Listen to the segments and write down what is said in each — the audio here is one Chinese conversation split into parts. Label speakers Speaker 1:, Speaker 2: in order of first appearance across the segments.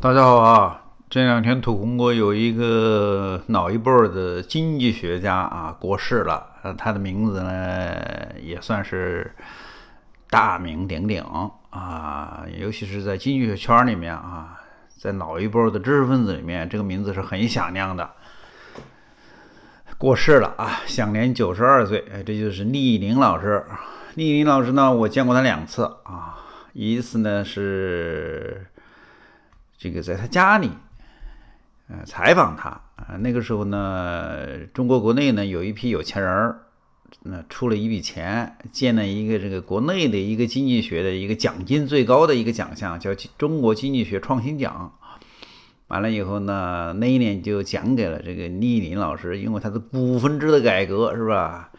Speaker 1: 大家好啊！这两天，土红国有一个老一辈的经济学家啊，过世了。他的名字呢，也算是大名鼎鼎啊，尤其是在经济学圈里面啊，在老一辈的知识分子里面，这个名字是很响亮的。过世了啊，享年九十二岁。哎，这就是厉宁老师。厉宁老师呢，我见过他两次啊，一次呢是。这个在他家里，呃，采访他啊。那个时候呢，中国国内呢有一批有钱人，那出了一笔钱，建了一个这个国内的一个经济学的一个奖金最高的一个奖项，叫中国经济学创新奖。完了以后呢，那一年就奖给了这个厉以宁老师，因为他的股份制的改革是吧？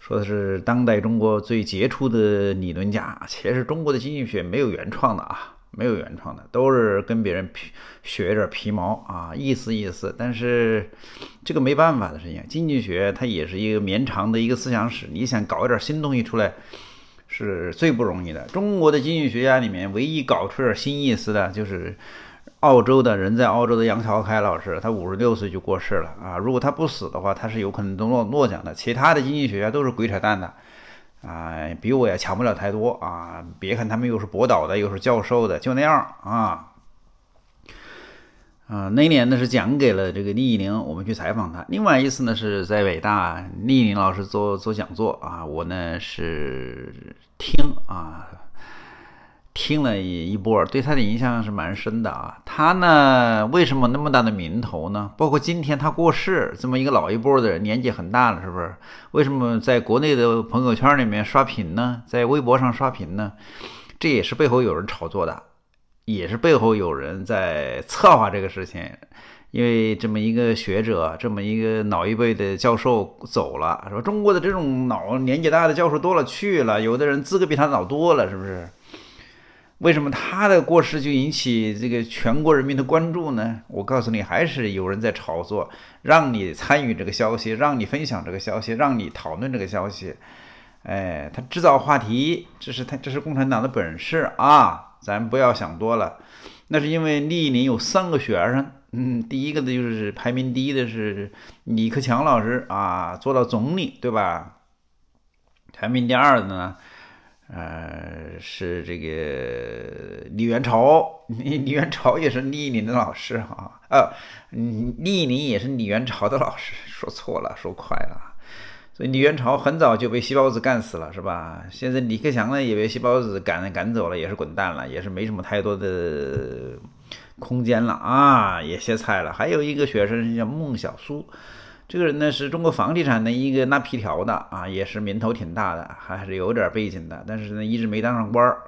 Speaker 1: 说是当代中国最杰出的理论家。其实中国的经济学没有原创的啊。没有原创的，都是跟别人皮学一点皮毛啊，意思意思。但是这个没办法的事情，经济学它也是一个绵长的一个思想史。你想搞一点新东西出来，是最不容易的。中国的经济学家里面，唯一搞出点新意思的，就是澳洲的人在澳洲的杨桥凯老师，他五十六岁就过世了啊。如果他不死的话，他是有可能得诺诺奖的。其他的经济学家都是鬼扯淡的。哎，比我也强不了太多啊！别看他们又是博导的，又是教授的，就那样啊。嗯，那年呢是讲给了这个厉以宁，我们去采访他。另外一次呢是在北大，厉以宁老师做做讲座啊，我呢是听啊。听了一波儿，对他的印象是蛮深的啊。他呢，为什么那么大的名头呢？包括今天他过世这么一个老一辈的，人，年纪很大了，是不是？为什么在国内的朋友圈里面刷屏呢？在微博上刷屏呢？这也是背后有人炒作的，也是背后有人在策划这个事情。因为这么一个学者，这么一个老一辈的教授走了，是吧？中国的这种老年纪大的教授多了去了，有的人资格比他老多了，是不是？为什么他的过失就引起这个全国人民的关注呢？我告诉你，还是有人在炒作，让你参与这个消息，让你分享这个消息，让你讨论这个消息。哎，他制造话题，这是他，这是共产党的本事啊！咱不要想多了，那是因为历林有三个学生。嗯，第一个呢就是排名第一的是李克强老师啊，做到总理，对吧？排名第二的呢？呃，是这个李元朝，李元朝也是李一林的老师哈，呃，李一林也是李元朝的老师，说错了，说快了，所以李元朝很早就被细胞子干死了，是吧？现在李克强呢也被细胞子赶赶走了，也是滚蛋了，也是没什么太多的空间了啊，也歇菜了。还有一个学生叫孟小苏。这个人呢是中国房地产的一个拉皮条的啊，也是名头挺大的，还是有点背景的，但是呢一直没当上官儿。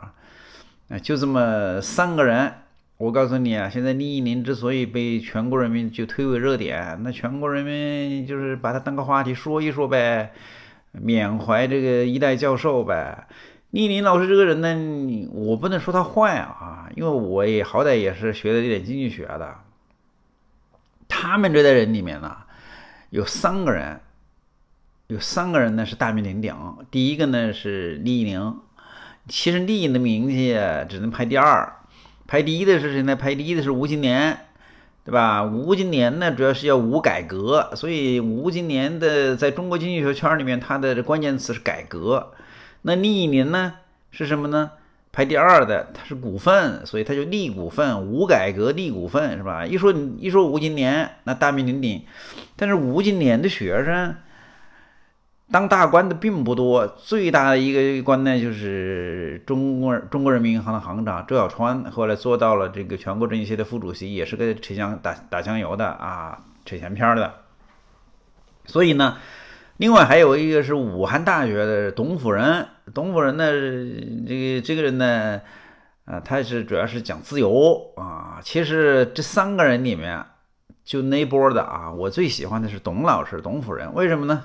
Speaker 1: 啊，就这么三个人，我告诉你啊，现在厉一宁之所以被全国人民就推为热点，那全国人民就是把他当个话题说一说呗，缅怀这个一代教授呗。厉林宁老师这个人呢，我不能说他坏啊，因为我也好歹也是学的点经济学的，他们这代人里面呢。有三个人，有三个人呢是大名鼎鼎。第一个呢是厉以宁，其实厉以宁的名气只能排第二，排第一的是谁呢？排第一的是吴敬琏，对吧？吴敬琏呢主要是叫吴改革，所以吴敬琏的在中国经济学圈里面，他的关键词是改革。那厉以宁呢是什么呢？排第二的，他是股份，所以他就立股份。无改革立股份是吧？一说一说吴金莲，那大名鼎鼎。但是吴金莲的学生当大官的并不多。最大的一个官呢，就是中国中国人民银行的行长周小川，后来做到了这个全国政协的副主席，也是个扯香打打酱油的啊，扯闲篇的。所以呢。另外还有一个是武汉大学的董辅仁，董辅仁呢，这个这个人呢，啊，他是主要是讲自由啊。其实这三个人里面，就那波的啊，我最喜欢的是董老师董辅仁，为什么呢？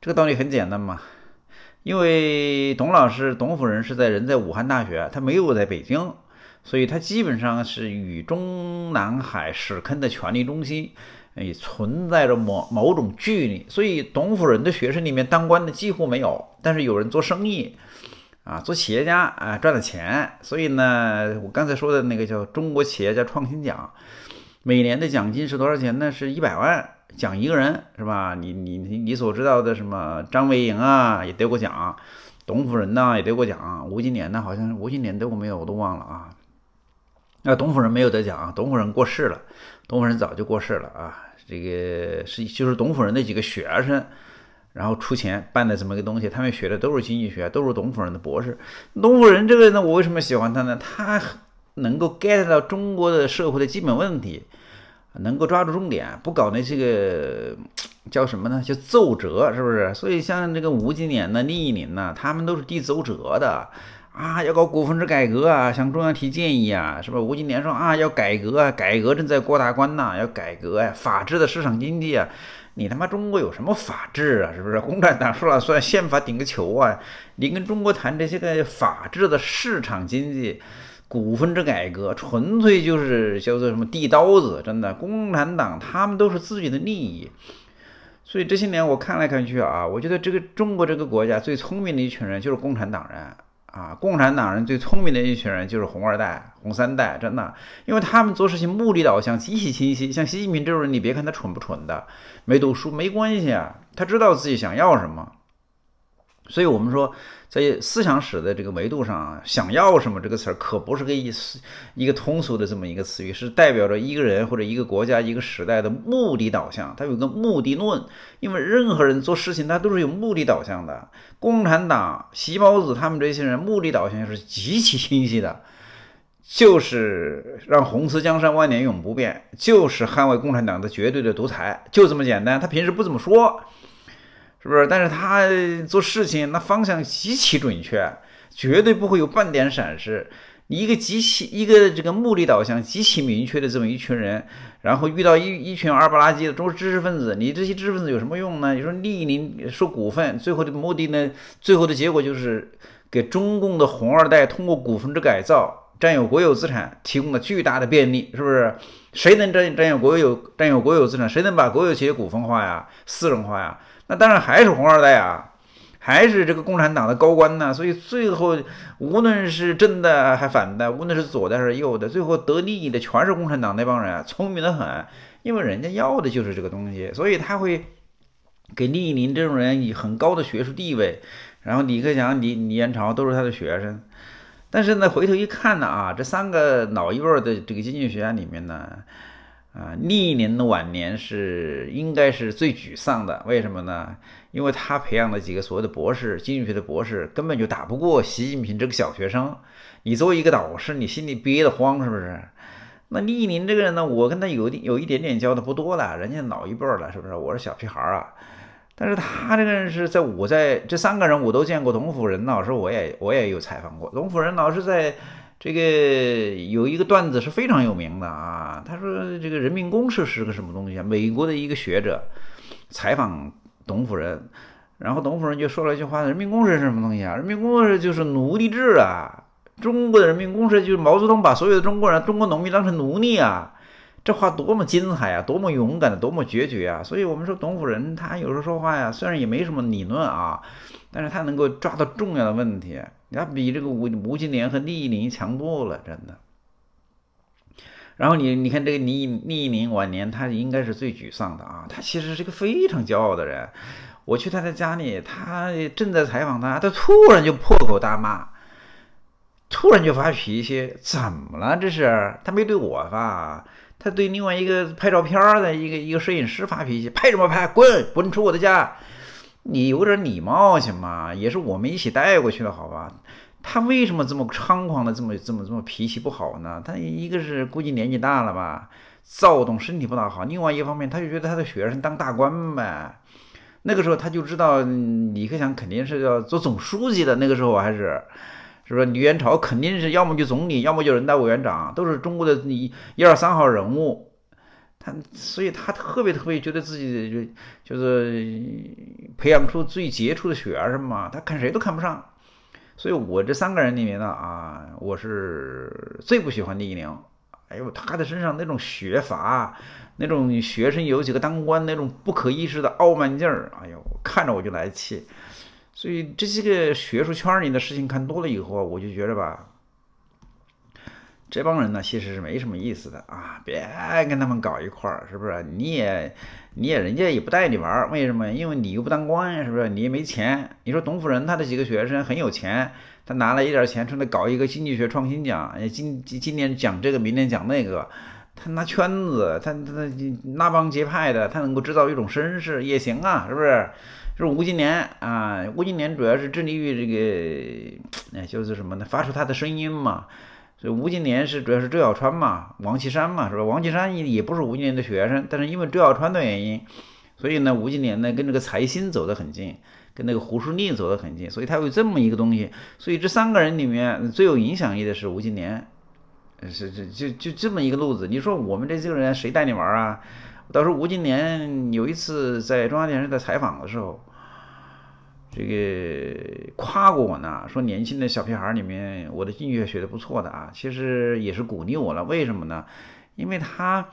Speaker 1: 这个道理很简单嘛，因为董老师董辅仁是在人在武汉大学，他没有在北京，所以他基本上是与中南海史坑的权力中心。也存在着某某种距离，所以董府人的学生里面当官的几乎没有，但是有人做生意，啊，做企业家啊，赚了钱。所以呢，我刚才说的那个叫中国企业家创新奖，每年的奖金是多少钱呢？是一百万，奖一个人，是吧？你你你你所知道的什么张维迎啊，也得过奖，董府人呢也得过奖，吴金莲呢好像吴金莲得过没有？我都忘了啊。那董辅仁没有得奖啊，董辅仁过世了，董辅仁早就过世了啊，这个是就是董辅仁那几个学生，然后出钱办的这么个东西，他们学的都是经济学，都是董辅仁的博士。董辅仁这个人呢，我为什么喜欢他呢？他能够 get 到中国的社会的基本问题，能够抓住重点，不搞那些个叫什么呢？就奏折，是不是？所以像这个吴敬琏呢、厉以宁呢，他们都是递奏折的。啊，要搞股份制改革啊，向中央提建议啊，是吧？吴敬琏说啊，要改革啊，改革正在过大关呐，要改革啊，法治的市场经济啊，你他妈中国有什么法治啊，是不是？共产党说了算，宪法顶个球啊！你跟中国谈这些个法治的市场经济、股份制改革，纯粹就是叫做什么递刀子，真的！共产党他们都是自己的利益，所以这些年我看来看去啊，我觉得这个中国这个国家最聪明的一群人就是共产党人。啊，共产党人最聪明的一群人就是红二代、红三代，真的，因为他们做事情目的导向极其清晰。像习近平这种人，你别看他蠢不蠢的，没读书没关系啊，他知道自己想要什么。所以我们说，在思想史的这个维度上，“想要什么”这个词儿可不是个意思，一个通俗的这么一个词语，是代表着一个人或者一个国家、一个时代的目的导向。它有一个目的论，因为任何人做事情，他都是有目的导向的。共产党、习包子他们这些人，目的导向是极其清晰的，就是让红色江山万年永不变，就是捍卫共产党的绝对的独裁，就这么简单。他平时不怎么说。是不是，但是他做事情那方向极其准确，绝对不会有半点闪失。你一个极其一个这个目的导向极其明确的这么一群人，然后遇到一一群二不拉几的中知识分子，你这些知识分子有什么用呢？你说利益说股份，最后的目的呢？最后的结果就是给中共的红二代通过股份制改造占有国有资产提供了巨大的便利，是不是？谁能占占有国有占有国有资产？谁能把国有企业股份化呀、私人化呀？那当然还是红二代啊，还是这个共产党的高官呢。所以最后，无论是正的还反的，无论是左的还是右的，最后得利益的全是共产党那帮人，聪明的很，因为人家要的就是这个东西，所以他会给李一林这种人以很高的学术地位，然后李克强、李李彦朝都是他的学生。但是呢，回头一看呢，啊，这三个老一辈的这个经济学家里面呢，啊，厉宁晚年是应该是最沮丧的，为什么呢？因为他培养了几个所谓的博士，经济学的博士根本就打不过习近平这个小学生。你作为一个导师，你心里憋得慌是不是？那厉宁这个人呢，我跟他有点有一点点交的不多了，人家老一辈了，是不是？我是小屁孩儿啊。但是他这个人是在我在这三个人我都见过，董辅仁老师我也我也有采访过。董辅仁老师在这个有一个段子是非常有名的啊。他说这个人民公社是个什么东西啊？美国的一个学者采访董辅仁，然后董辅仁就说了一句话：“人民公社是什么东西啊？人民公社就是奴隶制啊！中国的人民公社就是毛泽东把所有的中国人、中国农民当成奴隶啊！”这话多么精彩呀，多么勇敢，多么决绝啊！所以我们说，董夫人她有时候说话呀，虽然也没什么理论啊，但是她能够抓到重要的问题，她比这个吴吴敬莲和厉以宁强多了，真的。然后你你看这个厉厉以宁晚年，他应该是最沮丧的啊。他其实是个非常骄傲的人。我去他的家里，他正在采访他，他突然就破口大骂，突然就发脾气，怎么了？这是他没对我发。他对另外一个拍照片儿的一个一个摄影师发脾气，拍什么拍，滚，滚出我的家！你有点礼貌行吗？也是我们一起带过去的，好吧？他为什么这么猖狂的，这么这么这么脾气不好呢？他一个是估计年纪大了吧，躁动，身体不大好；另外一方面，他就觉得他的学生当大官呗。那个时候他就知道李克强肯定是要做总书记的。那个时候还是。是不？李元朝肯定是要么就总理，要么就人大委员长，都是中国的一一二三号人物。他，所以他特别特别觉得自己就就是培养出最杰出的学生嘛。他看谁都看不上。所以我这三个人里面呢，啊，我是最不喜欢李一哎呦，他的身上那种学阀，那种学生有几个当官那种不可一世的傲慢劲儿，哎呦，看着我就来气。所以这些个学术圈里的事情看多了以后啊，我就觉得吧，这帮人呢其实是没什么意思的啊，别跟他们搞一块儿，是不是？你也，你也，人家也不带你玩儿，为什么？因为你又不当官，是不是？你也没钱。你说董夫人他的几个学生很有钱，他拿了一点钱出来搞一个经济学创新奖，今今年讲这个，明年讲那个，他拿圈子，他他拉帮结派的，他能够制造一种声势也行啊，是不是？就是吴金莲啊，吴金莲主要是致力于这个，哎，就是什么呢？发出他的声音嘛。所以吴金莲是主要是周小川嘛，王岐山嘛，是吧？王岐山也也不是吴金莲的学生，但是因为周小川的原因，所以呢，吴金莲呢跟这个财新走得很近，跟那个胡舒立走得很近，所以他有这么一个东西。所以这三个人里面最有影响力的是吴金莲，是这就就这么一个路子。你说我们这几个人谁带你玩啊？到时吴敬琏有一次在中央电视台采访的时候，这个夸过我呢，说年轻的小屁孩里面，我的音乐学的不错的啊，其实也是鼓励我了。为什么呢？因为他。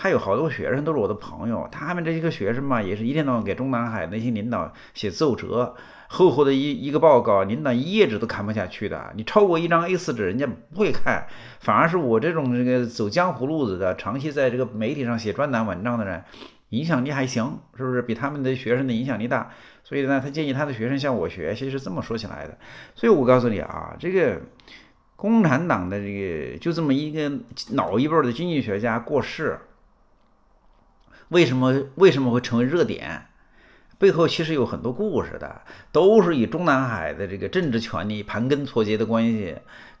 Speaker 1: 他有好多学生都是我的朋友，他们这些个学生嘛，也是一天到晚给中南海那些领导写奏折，厚厚的一一个报告，领导一页纸都看不下去的。你超过一张 A4 纸，人家不会看，反而是我这种这个走江湖路子的，长期在这个媒体上写专栏文章的人，影响力还行，是不是比他们的学生的影响力大？所以呢，他建议他的学生向我学习，是这么说起来的。所以我告诉你啊，这个共产党的这个就这么一个老一辈的经济学家过世。为什么为什么会成为热点？背后其实有很多故事的，都是以中南海的这个政治权力盘根错节的关系，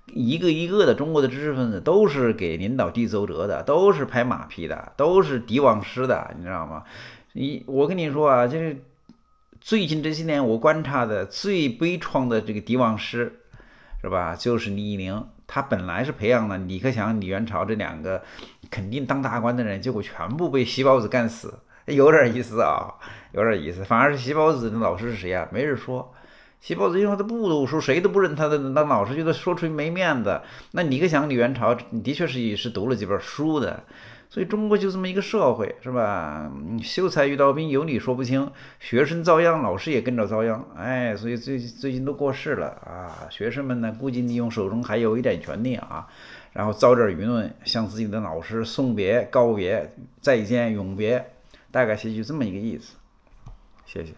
Speaker 1: 一个一个的中国的知识分子都是给领导递奏折的，都是拍马屁的，都是敌王师的，你知道吗？你我跟你说啊，就是最近这些年我观察的最悲怆的这个敌王师，是吧？就是李宁。他本来是培养了李克强、李元朝这两个 肯定当大官的人，结果全部被洗包子干死，有点意思啊，有点意思。反而是洗包子的老师是谁啊？没人说。写报子因为他不读书，谁都不认他的。那老师觉得说出去没面子。那李克强、李元朝的确是也是读了几本书的，所以中国就这么一个社会，是吧？秀才遇到兵，有理说不清。学生遭殃，老师也跟着遭殃。哎，所以最最近都过世了啊！学生们呢，估计利用手中还有一点权利啊，然后造点舆论，向自己的老师送别、告别、再见、永别，大概就这么一个意思。谢谢。